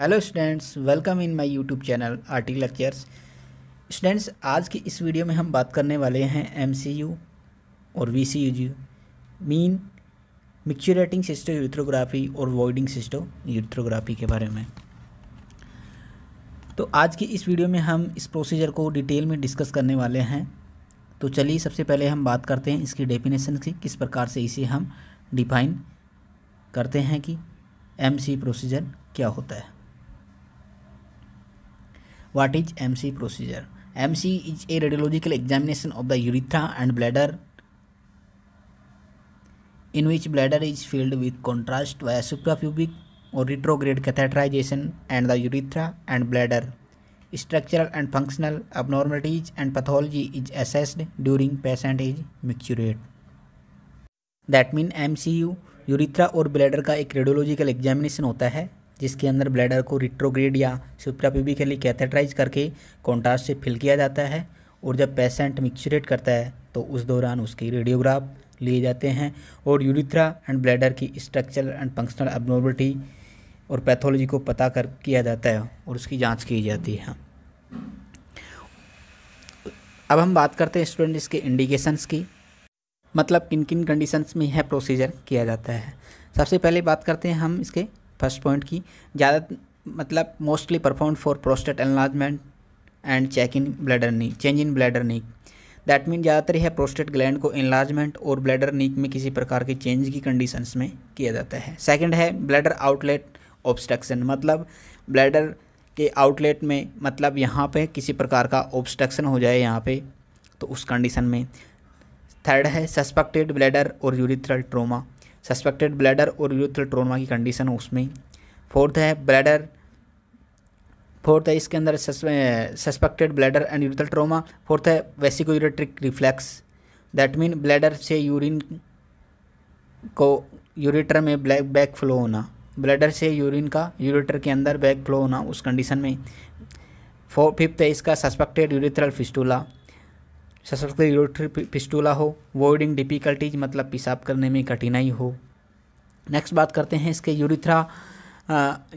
Hello students welcome in my YouTube channel T lectures students आज की इस video में हम बात करने वाले हैं एमसीयू और वीसीयू मीन मिक्चुरेटिंग सिस्टो यूथ्रोग्राफी और वॉइडिंग सिस्टो यूथ्रोग्राफी के बारे में तो आज की इस वीडियो में हम इस प्रोसीजर को डिटेल में डिस्कस करने वाले हैं तो चलिए सबसे पहले हम बात करते हैं इसकी डेफिनेशन की किस प्रकार से इसे हम डिफाइन करते हैं कि एमसी प्रोसीजर क्या होता है what is mc procedure mc is a radiological examination of the urethra and bladder in which bladder is filled with contrast via suprapubic or retrograde catheterization and the urethra and bladder. Structural and functional abnormalities and pathology is assessed during patient is micturate. That means MCU urethra और bladder का एक radiological examination होता है जिसके अंदर bladder को retrograde या suprapubically catheterize करके कॉन्ट्रास्ट से फिल किया जाता है और जब पेशेंट मिक्सुरेट करता है तो उस दौरान उसकी रेडियोग्राफ लिए जाते हैं और यूरिथ्रा एंड ब्लैडर की स्ट्रक्चरल एंड फंक्शनल एबनॉर्मलिटी और पैथोलॉजी को पता कर किया जाता है और उसकी जांच की जाती है अब हम बात करते हैं स्टूडेंट इसके इंडिकेशंस की मतलब किन किन कंडीशंस में यह प्रोसीजर किया जाता है सबसे पहले बात करते हैं हम इसके फर्स्ट पॉइंट की ज़्यादा मतलब mostly perform for prostate enlargement and check in bladder neck change in bladder neck that mean ज़्यादातर यह प्रोस्टेट ग्लैंड को एनलाजमेंट और ब्लैडर नीक में किसी प्रकार के चेंज की कंडीशंस में किया जाता है सेकंड है ब्लैडर आउटलेट ऑब्स्ट्रक्शन मतलब ब्लैडर के आउटलेट में मतलब यहाँ पे किसी प्रकार का ऑब्स्ट्रक्शन हो जाए यहाँ पे तो उस कंडीशन में थर्ड है सस्पेक्टेड ब्लैडर और यूरिथ्रल ट्रोमा सस्पेक्टेड ब्लैडर और यूथल ट्रोमा की कंडीशन है उसमें फोर्थ है ब्लैडर फोर्थ है इसके अंदर suspected bladder and urethral trauma fourth है vesico ureteric reflux that mean bladder से यूरिन को यूरेटर में ब्लैक बैक फ्लो होना ब्लैडर से यूरिन का यूरेटर के अंदर बैक फ्लो होना उस कंडीशन में फोर फिफ्थ है इसका सस्पेक्टेड यूरिथ्रल फिस्टूला सशक्त यूरोटरी पिस्टूला हो वोइडिंग डिफिकल्टीज मतलब पेशाब करने में कठिनाई हो नेक्स्ट बात करते हैं इसके यूरिथ्रा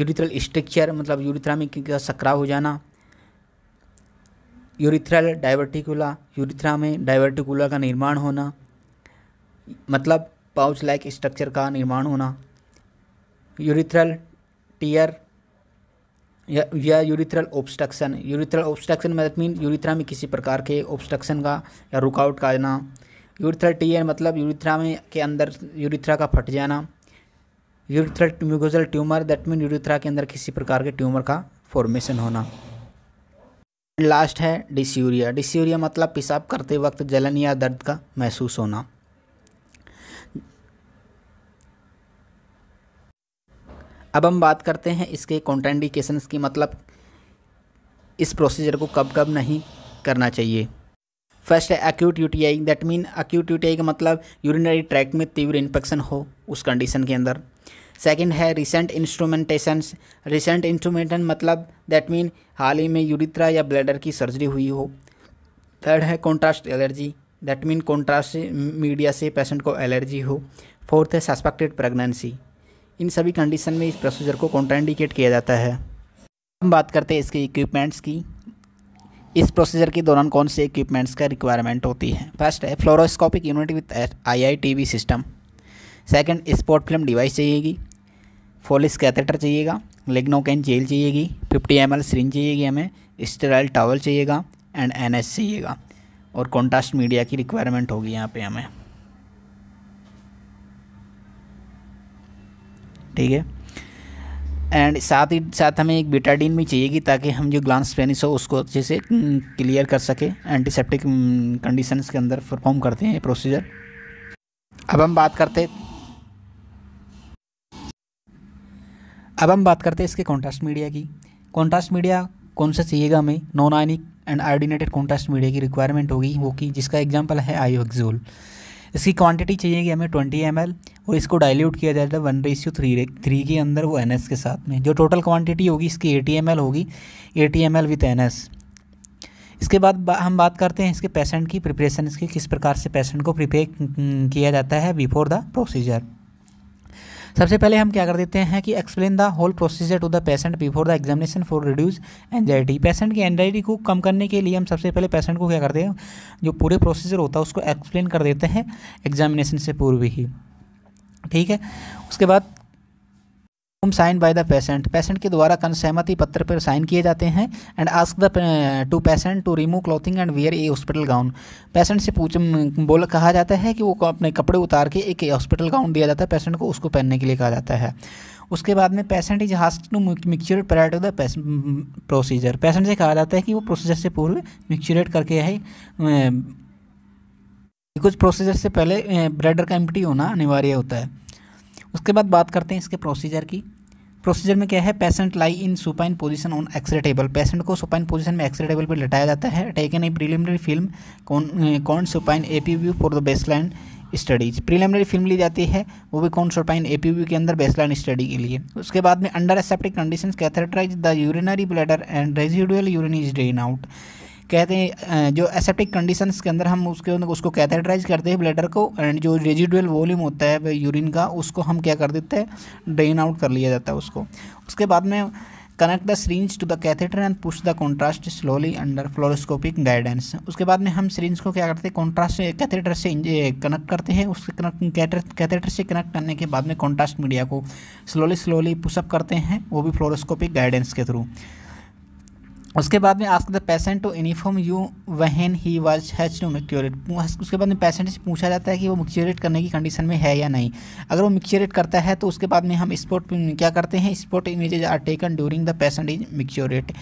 यूरिथ्रल स्ट्रक्चर मतलब यूरिथ्रा में सकरा हो जाना यूरिथ्रल डाइवर्टिकुला यूरिथ्रा में डाइवर्टिकुला का निर्माण होना मतलब पाउच लाइक स्ट्रक्चर का निर्माण होना यूरिथ्रल टीयर या यूरिथ्रल ऑब्स्ट्रक्शन यूरिथ्रल ऑब्स्ट्रक्शन में मीन यूरिथ्रा में किसी प्रकार के ऑब्स्ट्रक्शन का या रुकावट का आना यूरिथ्रल एन मतलब यूरिथ्रा में के अंदर यूरिथ्रा का फट जाना urethral mucosal tumour that mean urethra के अंदर किसी प्रकार के ट्यूमर का फॉर्मेशन होना लास्ट है डिस्यूरिया डिस्यूरिया मतलब पेशाब करते वक्त जलन या दर्द का महसूस होना अब हम बात करते हैं इसके कॉन्ट्राइंडिकेशंस की मतलब इस प्रोसीजर को कब कब नहीं करना चाहिए फर्स्ट है acute I that mean acute I का मतलब यूरिनरी ट्रैक में तीव्र इन्फेक्शन हो उस कंडीशन के अंदर सेकंड है रिसेंट इंस्ट्रूमेंटेशंस रिसेंट इंस्ट्रूमेंटन मतलब दैट मीन हाल ही में यूरिथ्रा या ब्लैडर की सर्जरी हुई हो थर्ड है contrast allergy that mean contrast media से पेशेंट को एलर्जी हो फोर्थ है सस्पेक्टेड प्रेगनेंसी इन सभी कंडीशन में इस प्रोसीजर को कॉन्ट्राइंडिकेट किया जाता है हम बात करते हैं इसके इक्विपमेंट्स की इस प्रोसीजर के दौरान कौन से इक्विपमेंट्स का रिक्वायरमेंट होती है फर्स्ट है fluoroscopic unit with IITV system second spot film device चाहिएगी फोलिस कैथेटर चाहिएगा कैन जेल चाहिएगी फिफ्टी एम एल सिरिंज चाहिएगी हमें स्टेराइल टावल चाहिएगा एंड एन एस चाहिएगा और कॉन्ट्रास्ट मीडिया की रिक्वायरमेंट होगी यहाँ पे हमें ठीक है एंड साथ ही साथ हमें एक बेटाडीन भी चाहिएगी ताकि हम जो ग्लांस पेनिस हो उसको अच्छे से क्लियर mm, कर सके एंटीसेप्टिक कंडीशंस mm, के अंदर परफॉर्म करते हैं प्रोसीजर अब हम बात करते अब हम बात करते हैं इसके कॉन्ट्रास्ट मीडिया की कॉन्ट्रास्ट मीडिया कौन सा चाहिएगा हमें non ionic and iodinated contrast media की रिक्वायरमेंट होगी वो कि जिसका एग्जाम्पल है एक्जोल इसकी क्वांटिटी चाहिए कि हमें ट्वेंटी एम और इसको डाइल्यूट किया जाता है वन रेशियो थ्री थ्री के अंदर वो एन के साथ में जो टोटल क्वांटिटी होगी इसकी टी एम होगी A T M with N इसके बाद बा, हम बात करते हैं इसके पेशेंट की प्रिपरेशन इसकी किस प्रकार से पेशेंट को प्रिपेयर किया जाता है बिफोर द प्रोसीजर सबसे पहले हम क्या कर देते हैं कि explain the whole procedure to the patient before the examination for reduce anxiety patient की एनजाइटी को कम करने के लिए हम सबसे पहले पेशेंट को क्या करते हैं जो पूरे प्रोसीजर होता है उसको एक्सप्लेन कर देते हैं एग्जामिनेशन से पूर्व ही ठीक है उसके बाद हुम sign by the patient patient के द्वारा कन सहमति पत्र पर साइन किए जाते हैं and ask the to patient to remove clothing and wear a hospital gown patient से पूछ बोल कहा जाता है कि वो अपने कपड़े उतार के एक हॉस्पिटल गाउन दिया जाता है पेशेंट को उसको पहनने के लिए कहा जाता है उसके बाद में patient is asked to micturate prior to the procedure patient से कहा जाता है कि वो प्रोसीजर से पूर्व मिक्सचरेट करके है कुछ प्रोसीजर से पहले ब्रेडर का एम्प्टी होना अनिवार्य होता है उसके बाद बात करते हैं इसके प्रोसीजर की प्रोसीजर में क्या है patient lie in supine position on X-ray table patient को सुपाइन पोजीशन में एक्सरे टेबल पर लटाया जाता है टेकन ए प्रीलिमिनरी फिल्म कौन कौन supine A P view for the baseline studies preliminary film ली जाती है वो भी कौन सुपाइन ए के अंदर बेसलाइन स्टडी के लिए उसके बाद में under aseptic condition catheterize the urinary bladder and residual urine is drain out कहते हैं जो एसेप्टिक कंडीशन के अंदर हम उसके उसको कैथेटराइज करते हैं ब्लैडर को एंड जो रेजिडुअल वॉल्यूम होता है यूरिन का उसको हम क्या कर देते हैं ड्रेन आउट कर लिया जाता है उसको उसके बाद में connect the syringe to the catheter and push the contrast slowly under fluoroscopic guidance उसके बाद में हम सरिंज को क्या करते हैं कॉन्ट्रास्ट कैथेटर से कनेक्ट करते हैं उसके कनेक्ट कैथेटर से कनेक्ट करने के बाद में कॉन्ट्रास्ट मीडिया को स्लोली स्लोली पुशअप करते हैं वो भी फ्लोरोस्कोपिक गाइडेंस के थ्रू उसके बाद में ask the patient to uniform you when he was हैच टू मिक्योरेट उसके बाद में पेशेंट से पूछा जाता है कि वो मिक्चरेट करने की कंडीशन में है या नहीं अगर वो मिक्चरेट करता है तो उसके बाद में हम स्पॉट क्या करते हैं spot images are taken during the patient is micturate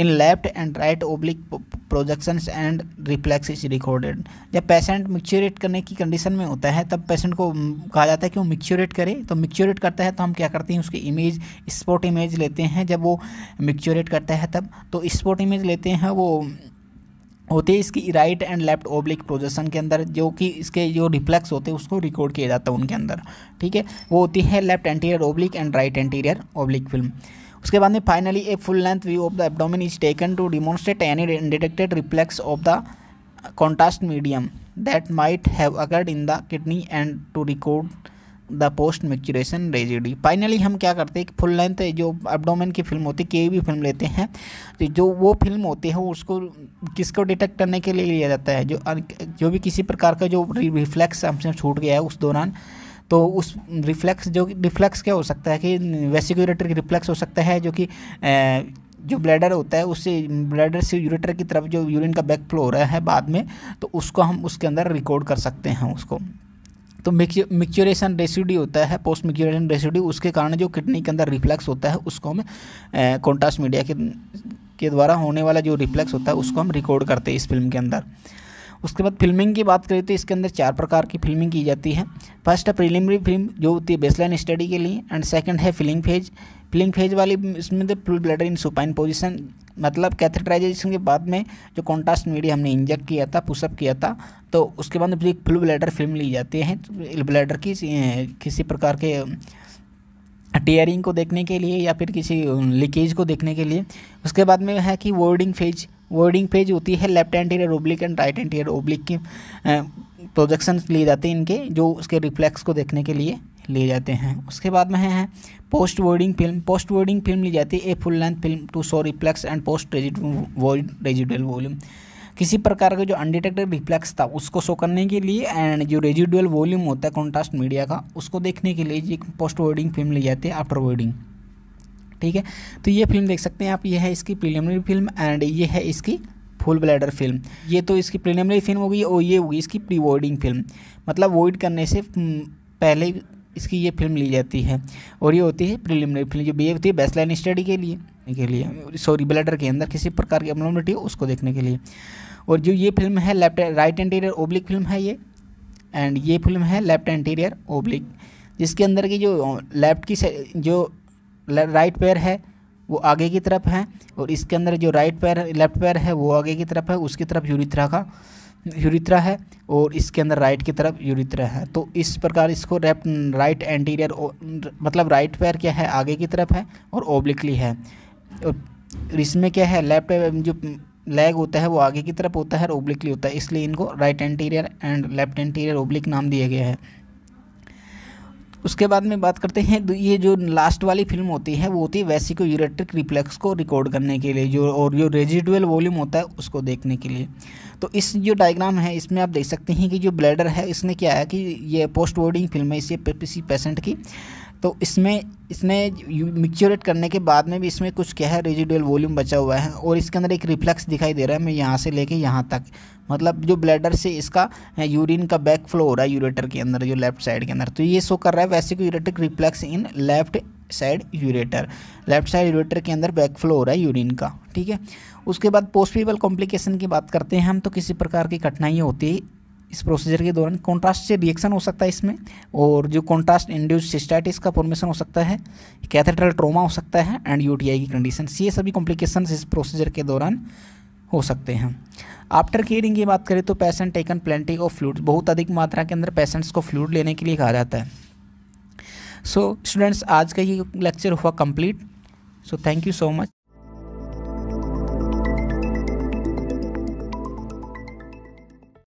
in left and right oblique projections and reflex is recorded जब पेशेंट मिक्चोरेट करने की कंडीशन में होता है तब पेशेंट को कहा जाता है कि वो मिक्चोरेट करे तो मिक्चोरेट करता है तो हम क्या करते हैं उसकी इमेज स्पॉट इमेज लेते हैं जब वो मिक्चोरेट करता है तब तो नेक्स्ट स्पोर्ट इमेज लेते हैं वो होती है इसकी right and left oblique projection के अंदर जो कि इसके जो रिफ्लेक्स होते हैं उसको रिकॉर्ड किया जाता है उनके अंदर ठीक है वो होती है left anterior oblique and right anterior oblique film उसके बाद में finally a full length view of the abdomen is taken to demonstrate any detected reflex of the contrast medium that might have occurred in the kidney and to record the post micturition residue finally हम क्या करते हैं कि full length जो abdomen की film होती है कई भी फिल्म लेते हैं तो जो वो फिल्म होती है उसको किसको डिटेक्ट करने के लिए लिया जाता है जो जो भी किसी प्रकार का जो रिफ्लेक्स हमसे छूट गया है उस दौरान तो उस रिफ्लेक्स जो रिफ्लेक्स क्या हो सकता है कि की रिफ्लेक्स हो सकता है जो कि जो ब्लैडर होता है उससे ब्लैडर से यूरेटर की तरफ जो यूरिन का बैक फ्लो हो रहा है बाद में तो उसको हम उसके अंदर रिकॉर्ड कर सकते हैं उसको तो मिक्योरेशन रेसिड्यू होता है पोस्ट मिक्योरेशन रेसिड्यू उसके कारण जो किडनी के अंदर रिफ्लेक्स होता है उसको हम कॉन्टास्ट मीडिया के के द्वारा होने वाला जो रिफ्लेक्स होता है उसको हम रिकॉर्ड करते हैं इस फिल्म के अंदर उसके बाद फिल्मिंग की बात करें तो इसके अंदर चार प्रकार की फिल्मिंग की जाती है फर्स्ट है प्रिलिमिनरी फिल्म जो होती है बेसलाइन स्टडी के लिए एंड सेकंड है फिलिंग फेज फिलिंग फेज वाली इसमें the fluid bladder in supine position मतलब कैथेटराइजेशन के बाद में जो कॉन्ट्रास्ट मीडिया हमने इंजेक्ट किया था पुशअप किया था तो उसके बाद फ्लू ब्लैडर फिल्म ली जाती है ब्लैडर तो की किसी प्रकार के टीयरिंग को देखने के लिए या फिर किसी लीकेज को देखने के लिए उसके बाद में है कि वर्डिंग फेज वर्डिंग फेज होती है left anterior oblique and right anterior oblique की प्रोजेक्शन लिए जाते हैं इनके जो उसके रिफ्लेक्स को देखने के लिए ले जाते हैं उसके बाद में है post voiding film post voiding film ली जाती है a full length film to show reflex and post void residual volume किसी प्रकार का जो अनडिटेक्टेड रिफ्लेक्स था उसको शो करने के लिए एंड जो रेजिडुअल वॉल्यूम होता है कॉन्ट्रास्ट मीडिया का उसको देखने के लिए ये पोस्ट वर्डिंग फिल्म ली जाती है आफ्टर वर्डिंग ठीक है तो ये फिल्म देख सकते हैं आप ये है इसकी प्रिलिमिनरी फिल्म एंड ये है इसकी फुल ब्लैडर फिल्म ये तो इसकी प्रिलिमिनरी फिल्म होगी और ये होगी इसकी प्री वर्डिंग फिल्म मतलब वॉइड करने से हम्म, पहले इसकी ये फिल्म ली जाती है और ये होती है प्रिलिमिनरी फिल्म जो बी होती है बेस्ट लाइन स्टडी के लिए के लिए सॉरी ब्लडर के अंदर किसी प्रकार की अबनॉर्मलिटी उसको देखने के लिए और जो ये फिल्म है left right anterior oblique film है ये एंड ये फिल्म है लेफ्ट एंटीरियर ओब्लिक जिसके अंदर की जो लेफ्ट की जो राइट पैर है वो आगे की तरफ है और इसके अंदर जो राइट पैर लेफ्ट पैर है वो आगे की तरफ है उसकी तरफ यूरिथ्रा का यूरिथ्रा है और इसके अंदर राइट की तरफ यूरिथ्रा है तो इस प्रकार इसको लेफ्ट राइट एंटीरियर मतलब राइट पैर क्या है आगे की तरफ है और ओब्लिकली है और इसमें क्या है लेफ्ट जो लेग होता है वो आगे की तरफ होता है और ओब्लिकली होता है इसलिए इनको right anterior and left anterior oblique नाम दिया गया है उसके बाद में बात करते हैं ये जो लास्ट वाली फिल्म होती है वो होती है वैसिको यूरेट्रिक रिफ्लेक्स को रिकॉर्ड करने के लिए जो और जो रेजिडुअल वॉल्यूम होता है उसको देखने के लिए तो इस जो डायग्राम है इसमें आप देख सकते हैं कि जो ब्लैडर है इसने क्या है कि ये पोस्ट वार्डिंग फिल्म है इसे पेशेंट की तो इसमें इसने मिक्चोरेट करने के बाद में भी इसमें कुछ क्या है रेजिडुअल वॉल्यूम बचा हुआ है और इसके अंदर एक रिफ्लेक्स दिखाई दे रहा है मैं यहाँ से लेके यहाँ तक मतलब जो ब्लैडर से इसका यूरिन का बैक फ्लो हो रहा है यूरेटर के अंदर जो लेफ्ट साइड के अंदर तो ये शो कर रहा है vesico ureteric reflex in left side ureter left side ureter के अंदर बैक फ्लो हो रहा है यूरिन का ठीक है उसके बाद पोस्टिबल कॉम्प्लिकेशन की बात करते हैं हम तो किसी प्रकार की कठिनाइयाँ होती है इस प्रोसीजर के दौरान कॉन्ट्रास्ट से रिएक्शन हो सकता है इसमें और जो कॉन्ट्रास्ट इंड्यूस सिस्टाइटिस का फॉर्मेशन हो सकता है कैथेड्रल ट्रोमा हो सकता है एंड यूटीआई की कंडीशन ये सभी कॉम्प्लिकेशन इस प्रोसीजर के दौरान हो सकते हैं आफ्टर केयरिंग की बात करें तो patient taken plenty of fluid बहुत अधिक मात्रा के अंदर पेशेंट्स को फ्लूड लेने के लिए कहा जाता है सो so, स्टूडेंट्स आज का ये लेक्चर हुआ complete so thank you so much